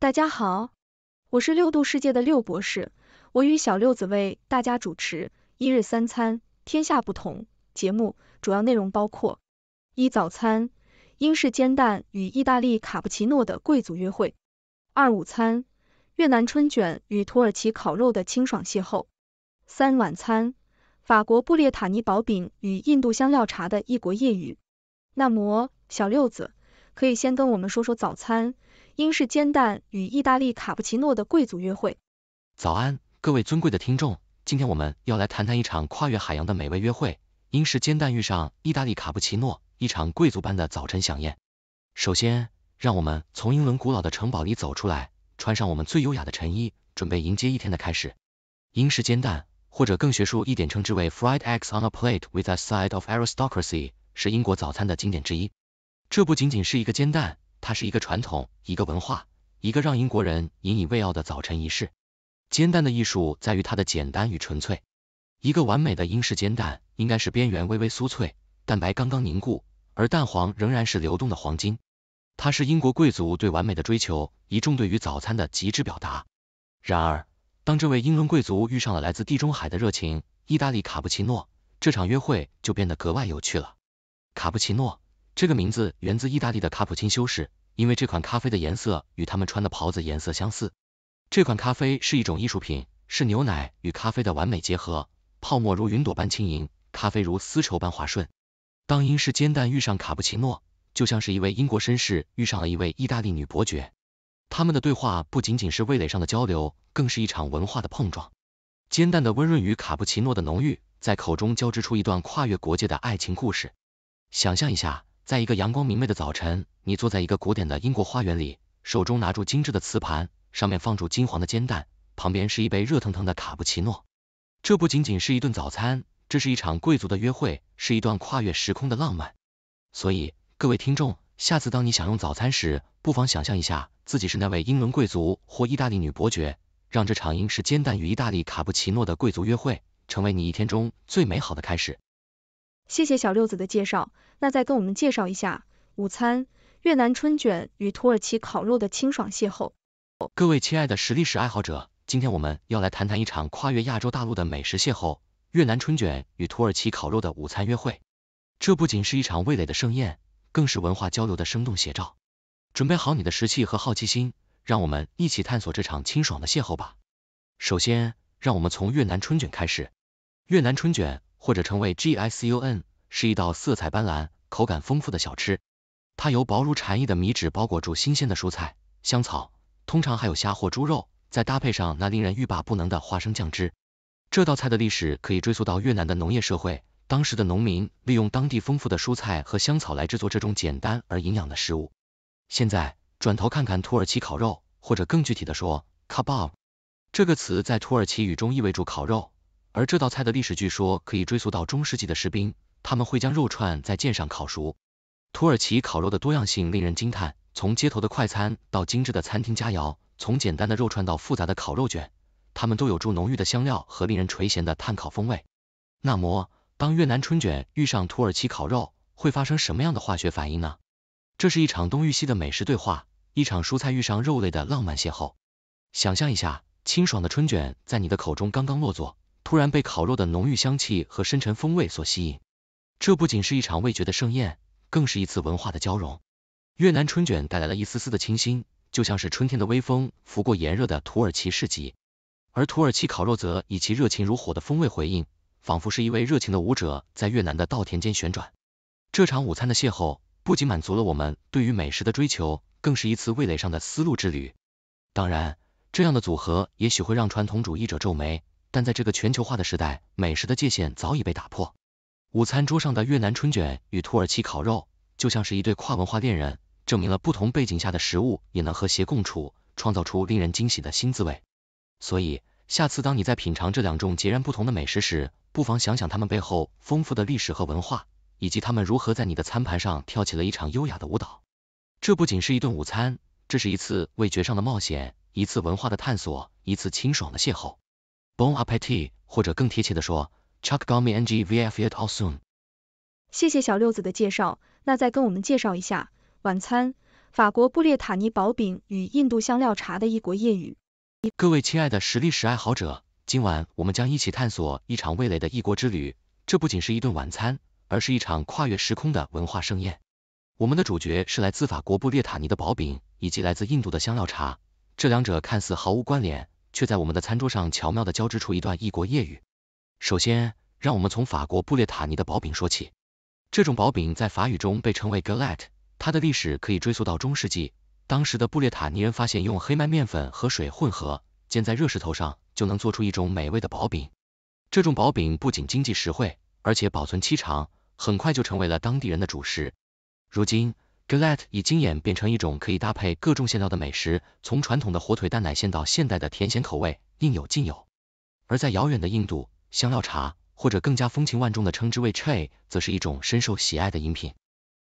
大家好，我是六度世界的六博士，我与小六子为大家主持《一日三餐，天下不同》节目。主要内容包括：一、早餐，英式煎蛋与意大利卡布奇诺的贵族约会；二、午餐，越南春卷与土耳其烤肉的清爽邂逅；三、晚餐，法国布列塔尼薄饼与印度香料茶的异国夜语。那么，小六子可以先跟我们说说早餐。英式煎蛋与意大利卡布奇诺的贵族约会。早安，各位尊贵的听众，今天我们要来谈谈一场跨越海洋的美味约会，英式煎蛋遇上意大利卡布奇诺，一场贵族般的早晨飨宴。首先，让我们从英伦古老的城堡里走出来，穿上我们最优雅的晨衣，准备迎接一天的开始。英式煎蛋，或者更学术一点称之为 fried eggs on a plate with a side of aristocracy，是英国早餐的经典之一。这不仅仅是一个煎蛋。它是一个传统，一个文化，一个让英国人引以为傲的早晨仪式。煎蛋的艺术在于它的简单与纯粹。一个完美的英式煎蛋应该是边缘微微酥脆，蛋白刚刚凝固，而蛋黄仍然是流动的黄金。它是英国贵族对完美的追求，一众对于早餐的极致表达。然而，当这位英伦贵族遇上了来自地中海的热情意大利卡布奇诺，这场约会就变得格外有趣了。卡布奇诺这个名字源自意大利的卡普钦修士。因为这款咖啡的颜色与他们穿的袍子颜色相似，这款咖啡是一种艺术品，是牛奶与咖啡的完美结合，泡沫如云朵般轻盈，咖啡如丝绸般滑顺。当英式煎蛋遇上卡布奇诺，就像是一位英国绅士遇上了一位意大利女伯爵，他们的对话不仅仅是味蕾上的交流，更是一场文化的碰撞。煎蛋的温润与卡布奇诺的浓郁，在口中交织出一段跨越国界的爱情故事。想象一下。在一个阳光明媚的早晨，你坐在一个古典的英国花园里，手中拿住精致的瓷盘，上面放着金黄的煎蛋，旁边是一杯热腾腾的卡布奇诺。这不仅仅是一顿早餐，这是一场贵族的约会，是一段跨越时空的浪漫。所以，各位听众，下次当你享用早餐时，不妨想象一下自己是那位英伦贵族或意大利女伯爵，让这场英式煎蛋与意大利卡布奇诺的贵族约会，成为你一天中最美好的开始。谢谢小六子的介绍，那再跟我们介绍一下午餐越南春卷与土耳其烤肉的清爽邂逅。各位亲爱的食历史爱好者，今天我们要来谈谈一场跨越亚洲大陆的美食邂逅——越南春卷与土耳其烤肉的午餐约会。这不仅是一场味蕾的盛宴，更是文化交流的生动写照。准备好你的食器和好奇心，让我们一起探索这场清爽的邂逅吧。首先，让我们从越南春卷开始。越南春卷。或者称为 Gisun，是一道色彩斑斓、口感丰富的小吃。它由薄如蝉翼的米纸包裹住新鲜的蔬菜、香草，通常还有虾或猪肉，再搭配上那令人欲罢不能的花生酱汁。这道菜的历史可以追溯到越南的农业社会，当时的农民利用当地丰富的蔬菜和香草来制作这种简单而营养的食物。现在，转头看看土耳其烤肉，或者更具体的说，Kabob，这个词在土耳其语中意味着烤肉。而这道菜的历史据说可以追溯到中世纪的士兵，他们会将肉串在剑上烤熟。土耳其烤肉的多样性令人惊叹，从街头的快餐到精致的餐厅佳肴，从简单的肉串到复杂的烤肉卷，它们都有着浓郁的香料和令人垂涎的炭烤风味。那么，当越南春卷遇上土耳其烤肉，会发生什么样的化学反应呢？这是一场东遇西的美食对话，一场蔬菜遇上肉类的浪漫邂逅。想象一下，清爽的春卷在你的口中刚刚落座。突然被烤肉的浓郁香气和深沉风味所吸引，这不仅是一场味觉的盛宴，更是一次文化的交融。越南春卷带来了一丝丝的清新，就像是春天的微风拂过炎热的土耳其市集；而土耳其烤肉则以其热情如火的风味回应，仿佛是一位热情的舞者在越南的稻田间旋转。这场午餐的邂逅不仅满足了我们对于美食的追求，更是一次味蕾上的丝路之旅。当然，这样的组合也许会让传统主义者皱眉。但在这个全球化的时代，美食的界限早已被打破。午餐桌上的越南春卷与土耳其烤肉，就像是一对跨文化恋人，证明了不同背景下的食物也能和谐共处，创造出令人惊喜的新滋味。所以，下次当你在品尝这两种截然不同的美食时，不妨想想他们背后丰富的历史和文化，以及他们如何在你的餐盘上跳起了一场优雅的舞蹈。这不仅是一顿午餐，这是一次味觉上的冒险，一次文化的探索，一次清爽的邂逅。Bon appetit，或者更贴切的说 c h u c k g o u m m ê n g vifit a l s o u n 谢谢小六子的介绍，那再跟我们介绍一下晚餐，法国布列塔尼薄饼与印度香料茶的异国夜语。各位亲爱的食力史爱好者，今晚我们将一起探索一场味蕾的异国之旅，这不仅是一顿晚餐，而是一场跨越时空的文化盛宴。我们的主角是来自法国布列塔尼的薄饼以及来自印度的香料茶，这两者看似毫无关联。却在我们的餐桌上巧妙的交织出一段异国夜语。首先，让我们从法国布列塔尼的薄饼说起。这种薄饼在法语中被称为 galette，它的历史可以追溯到中世纪。当时的布列塔尼人发现用黑麦面粉和水混合，煎在热石头上，就能做出一种美味的薄饼。这种薄饼不仅经济实惠，而且保存期长，很快就成为了当地人的主食。如今 Galette 以经演变成一种可以搭配各种馅料的美食，从传统的火腿蛋奶馅到现代的甜咸口味，应有尽有。而在遥远的印度，香料茶或者更加风情万种的称之为 chai，则是一种深受喜爱的饮品。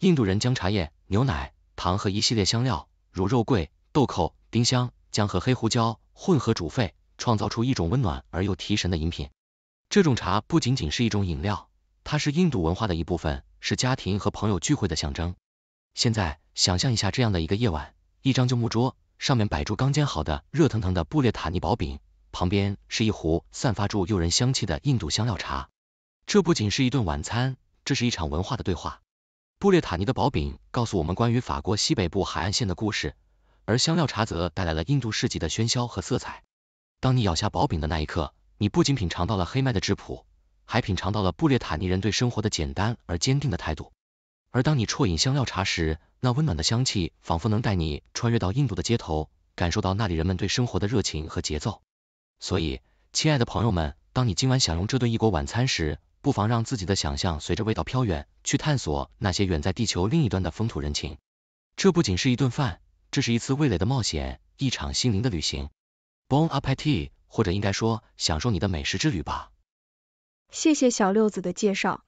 印度人将茶叶、牛奶、糖和一系列香料如肉桂、豆蔻、丁香、姜和黑胡椒混合煮沸，创造出一种温暖而又提神的饮品。这种茶不仅仅是一种饮料，它是印度文化的一部分，是家庭和朋友聚会的象征。现在想象一下这样的一个夜晚，一张旧木桌上面摆住刚煎好的热腾腾的布列塔尼薄饼，旁边是一壶散发出诱人香气的印度香料茶。这不仅是一顿晚餐，这是一场文化的对话。布列塔尼的薄饼告诉我们关于法国西北部海岸线的故事，而香料茶则带来了印度市集的喧嚣和色彩。当你咬下薄饼的那一刻，你不仅品尝到了黑麦的质朴，还品尝到了布列塔尼人对生活的简单而坚定的态度。而当你啜饮香料茶时，那温暖的香气仿佛能带你穿越到印度的街头，感受到那里人们对生活的热情和节奏。所以，亲爱的朋友们，当你今晚享用这顿异国晚餐时，不妨让自己的想象随着味道飘远，去探索那些远在地球另一端的风土人情。这不仅是一顿饭，这是一次味蕾的冒险，一场心灵的旅行。Bon appetit，或者应该说，享受你的美食之旅吧。谢谢小六子的介绍。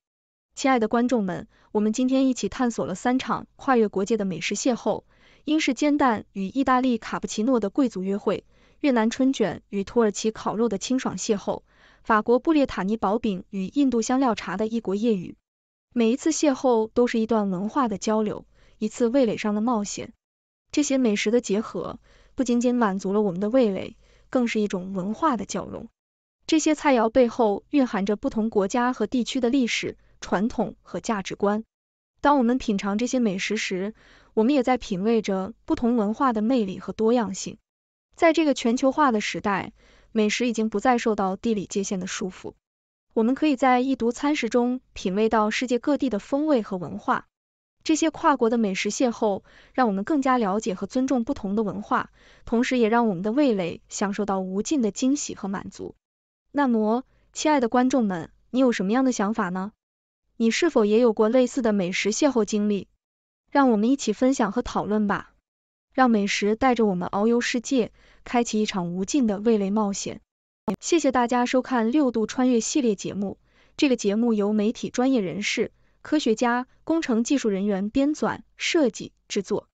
亲爱的观众们，我们今天一起探索了三场跨越国界的美食邂逅：英式煎蛋与意大利卡布奇诺的贵族约会，越南春卷与土耳其烤肉的清爽邂逅，法国布列塔尼薄饼与印度香料茶的异国夜语。每一次邂逅都是一段文化的交流，一次味蕾上的冒险。这些美食的结合，不仅仅满足了我们的味蕾，更是一种文化的交融。这些菜肴背后蕴含着不同国家和地区的历史。传统和价值观。当我们品尝这些美食时，我们也在品味着不同文化的魅力和多样性。在这个全球化的时代，美食已经不再受到地理界限的束缚。我们可以在一读餐食中品味到世界各地的风味和文化。这些跨国的美食邂逅，让我们更加了解和尊重不同的文化，同时也让我们的味蕾享受到无尽的惊喜和满足。那么，亲爱的观众们，你有什么样的想法呢？你是否也有过类似的美食邂逅经历？让我们一起分享和讨论吧，让美食带着我们遨游世界，开启一场无尽的味蕾冒险。谢谢大家收看六度穿越系列节目，这个节目由媒体专业人士、科学家、工程技术人员编纂、设计、制作。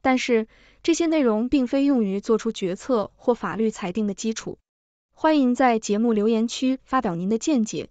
但是这些内容并非用于做出决策或法律裁定的基础。欢迎在节目留言区发表您的见解。